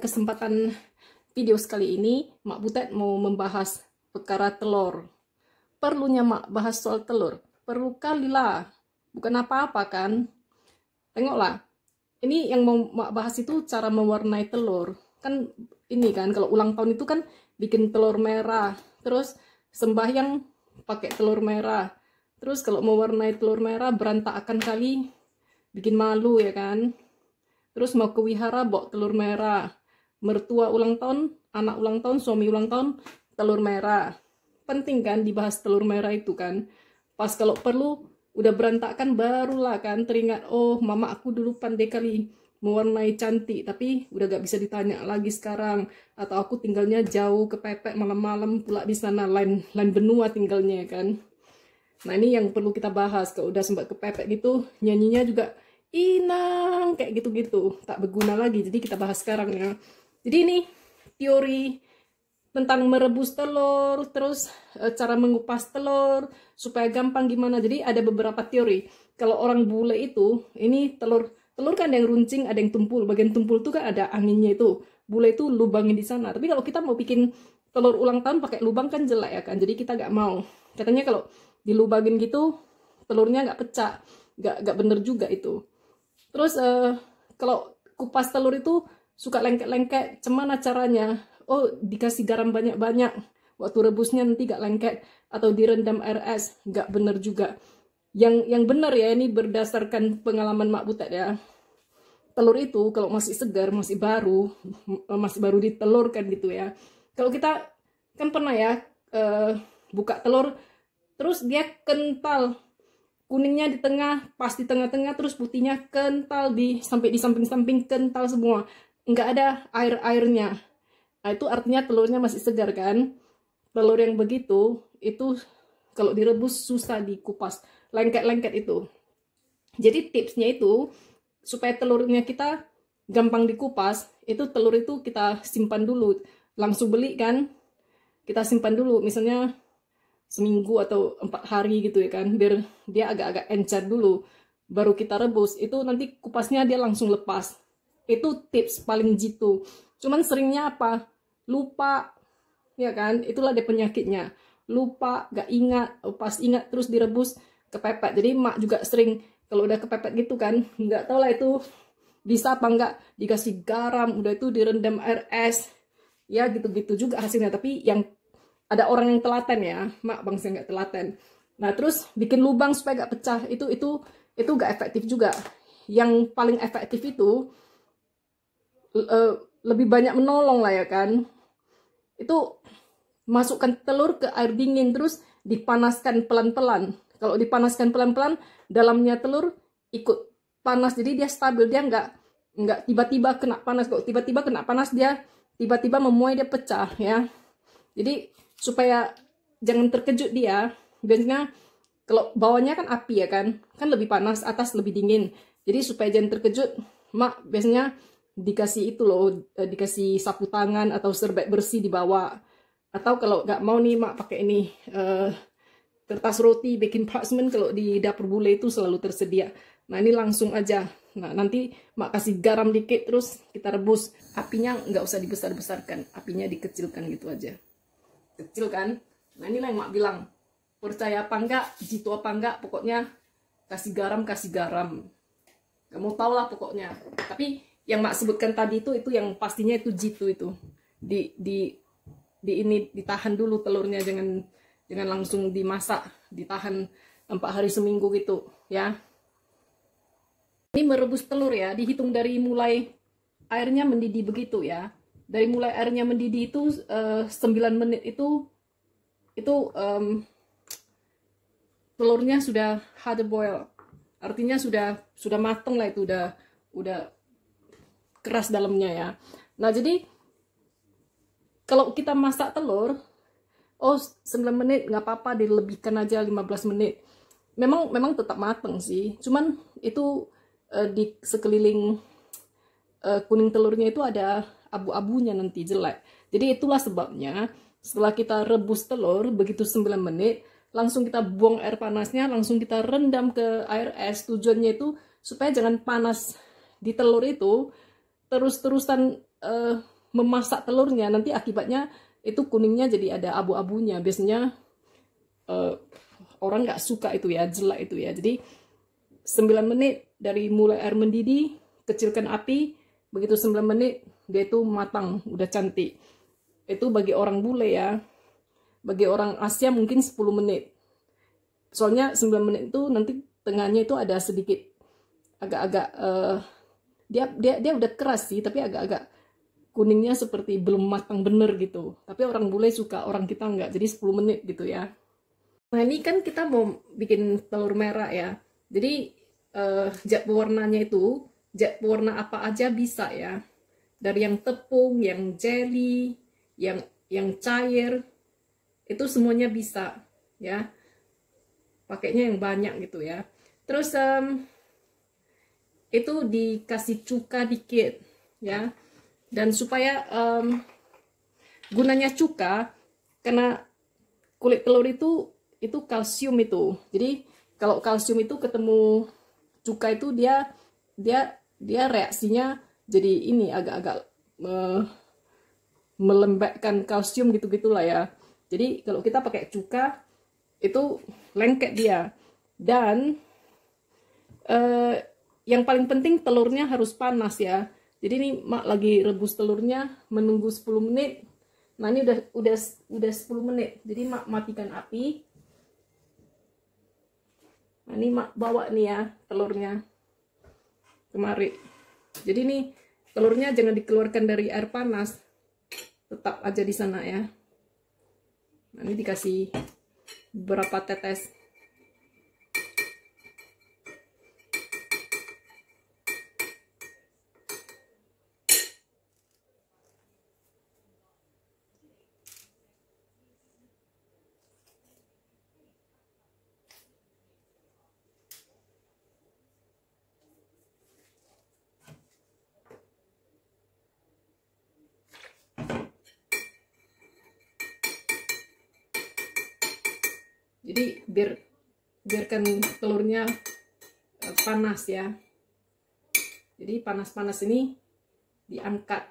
kesempatan video sekali ini Mak Butet mau membahas perkara telur. Perlunya Mak bahas soal telur. Perlu kali lah. Bukan apa-apa kan? Tengoklah. Ini yang mau Mak bahas itu cara mewarnai telur. Kan ini kan kalau ulang tahun itu kan bikin telur merah. Terus sembah yang pakai telur merah. Terus kalau mewarnai telur merah berantakan kali bikin malu ya kan. Terus mau ke wihara bawa telur merah mertua ulang tahun, anak ulang tahun, suami ulang tahun, telur merah. Penting kan dibahas telur merah itu kan. Pas kalau perlu udah berantakan barulah kan teringat oh mama aku dulu pandai kali mewarnai cantik tapi udah gak bisa ditanya lagi sekarang atau aku tinggalnya jauh kepepet malam-malam pula di sana lain lain benua tinggalnya kan nah ini yang perlu kita bahas kalau udah sempat kepepet gitu nyanyinya juga inang kayak gitu-gitu tak berguna lagi jadi kita bahas sekarang ya jadi ini teori tentang merebus telur, terus eh, cara mengupas telur supaya gampang gimana. Jadi ada beberapa teori. Kalau orang bule itu, ini telur telur kan ada yang runcing, ada yang tumpul. Bagian tumpul itu kan ada anginnya itu. Bule itu lubangin di sana. Tapi kalau kita mau bikin telur ulang tahun pakai lubang kan jelek ya kan. Jadi kita nggak mau. Katanya kalau dilubangin gitu telurnya nggak pecah, nggak bener juga itu. Terus uh, kalau kupas telur itu suka lengket-lengket cuman acaranya, oh dikasih garam banyak-banyak waktu rebusnya nanti gak lengket atau direndam air es gak bener juga yang yang bener ya ini berdasarkan pengalaman mak butet ya telur itu kalau masih segar masih baru masih baru ditelurkan gitu ya kalau kita kan pernah ya uh, buka telur terus dia kental kuningnya di tengah pas di tengah-tengah terus putihnya kental di sampai di samping-samping kental semua nggak ada air airnya nah, itu artinya telurnya masih segar kan telur yang begitu itu kalau direbus susah dikupas lengket-lengket itu jadi tipsnya itu supaya telurnya kita gampang dikupas itu telur itu kita simpan dulu langsung beli kan kita simpan dulu misalnya seminggu atau empat hari gitu ya kan biar dia agak-agak encer dulu baru kita rebus itu nanti kupasnya dia langsung lepas itu tips paling jitu cuman seringnya apa lupa ya kan itulah dia penyakitnya lupa gak ingat oh, pas ingat terus direbus kepepet jadi mak juga sering kalau udah kepepet gitu kan nggak tau lah itu bisa apa nggak dikasih garam udah itu direndam air es ya gitu-gitu juga hasilnya tapi yang ada orang yang telaten ya mak bangsa nggak telaten nah terus bikin lubang supaya gak pecah itu itu itu gak efektif juga yang paling efektif itu uh, lebih banyak menolong lah ya kan itu masukkan telur ke air dingin terus dipanaskan pelan-pelan kalau dipanaskan pelan-pelan dalamnya telur ikut panas jadi dia stabil dia nggak nggak tiba-tiba kena panas kok tiba-tiba kena panas dia tiba-tiba memuai dia pecah ya jadi supaya jangan terkejut dia biasanya kalau bawahnya kan api ya kan kan lebih panas atas lebih dingin jadi supaya jangan terkejut mak biasanya dikasih itu loh e, dikasih sapu tangan atau serbet bersih dibawa atau kalau nggak mau nih mak pakai ini uh, kertas roti bikin parchment kalau di dapur bule itu selalu tersedia nah ini langsung aja nah nanti mak kasih garam dikit terus kita rebus apinya nggak usah dibesar besarkan apinya dikecilkan gitu aja kecil kan nah ini yang mak bilang percaya apa enggak jitu apa enggak pokoknya kasih garam kasih garam kamu tau lah pokoknya tapi yang Mak sebutkan tadi itu itu yang pastinya itu jitu itu di di di ini ditahan dulu telurnya jangan jangan langsung dimasak ditahan empat hari seminggu gitu ya ini merebus telur ya dihitung dari mulai airnya mendidih begitu ya dari mulai airnya mendidih itu uh, eh, 9 menit itu itu um, telurnya sudah hard boil artinya sudah sudah mateng lah itu udah udah keras dalamnya ya nah jadi kalau kita masak telur oh 9 menit nggak apa-apa dilebihkan aja 15 menit memang memang tetap mateng sih cuman itu uh, di sekeliling uh, kuning telurnya itu ada abu-abunya nanti jelek jadi itulah sebabnya setelah kita rebus telur begitu 9 menit langsung kita buang air panasnya langsung kita rendam ke air es tujuannya itu supaya jangan panas di telur itu terus-terusan uh, memasak telurnya nanti akibatnya itu kuningnya jadi ada abu-abunya biasanya uh, orang nggak suka itu ya jelek itu ya jadi 9 menit dari mulai air mendidih kecilkan api begitu 9 menit dia itu matang udah cantik itu bagi orang bule ya bagi orang Asia mungkin 10 menit soalnya 9 menit itu nanti tengahnya itu ada sedikit agak-agak uh, dia dia dia udah keras sih tapi agak-agak kuningnya seperti belum matang bener gitu tapi orang bule suka orang kita enggak jadi 10 menit gitu ya nah ini kan kita mau bikin telur merah ya jadi eh, jet pewarnanya itu jet pewarna apa aja bisa ya dari yang tepung yang jelly yang yang cair itu semuanya bisa ya pakainya yang banyak gitu ya terus um, itu dikasih cuka dikit ya dan supaya um, gunanya cuka karena kulit telur itu itu kalsium itu jadi kalau kalsium itu ketemu cuka itu dia dia dia reaksinya jadi ini agak-agak me, melembekkan kalsium gitu gitulah ya jadi kalau kita pakai cuka itu lengket dia dan uh, yang paling penting telurnya harus panas ya jadi ini mak lagi rebus telurnya menunggu 10 menit nah ini udah udah udah 10 menit jadi mak matikan api nah ini mak bawa nih ya telurnya kemari jadi ini telurnya jangan dikeluarkan dari air panas tetap aja di sana ya nah ini dikasih beberapa tetes jadi biar biarkan telurnya eh, panas ya jadi panas-panas ini diangkat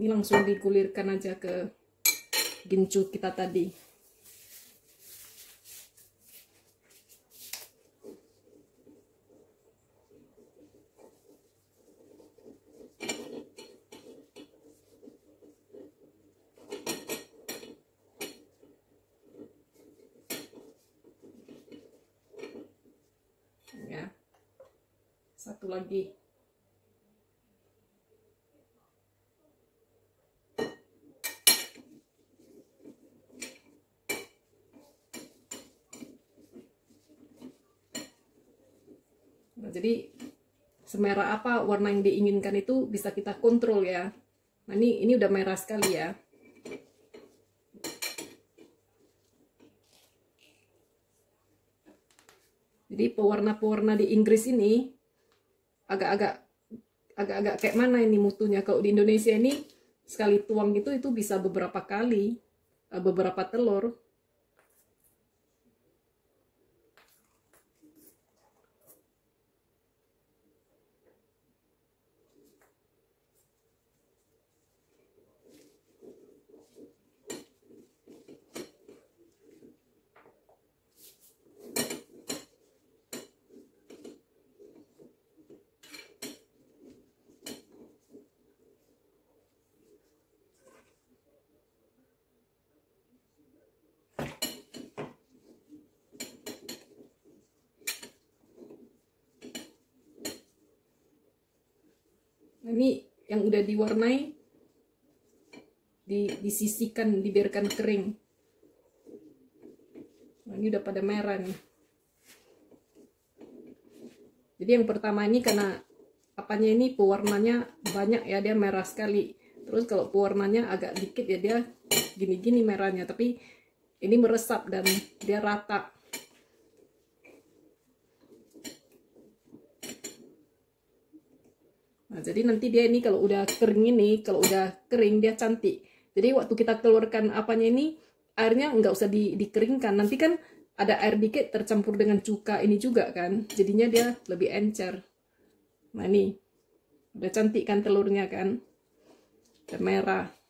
ini langsung digulirkan aja ke gincu kita tadi satu lagi nah, jadi semerah apa warna yang diinginkan itu bisa kita kontrol ya nah ini ini udah merah sekali ya Jadi pewarna-pewarna di Inggris ini agak-agak agak-agak kayak mana ini mutunya kalau di Indonesia ini sekali tuang gitu itu bisa beberapa kali eh, beberapa telur ini yang udah diwarnai di, disisikan, dibiarkan kering. Nah, ini udah pada merah nih. Jadi yang pertama ini karena apanya ini pewarnanya banyak ya, dia merah sekali. Terus kalau pewarnanya agak dikit ya dia gini-gini merahnya, tapi ini meresap dan dia rata. Nah, jadi nanti dia ini kalau udah kering ini, kalau udah kering dia cantik. Jadi waktu kita keluarkan apanya ini, airnya nggak usah di, dikeringkan. Nanti kan ada air dikit tercampur dengan cuka ini juga kan. Jadinya dia lebih encer. Nah ini, udah cantik kan telurnya kan. Dan merah.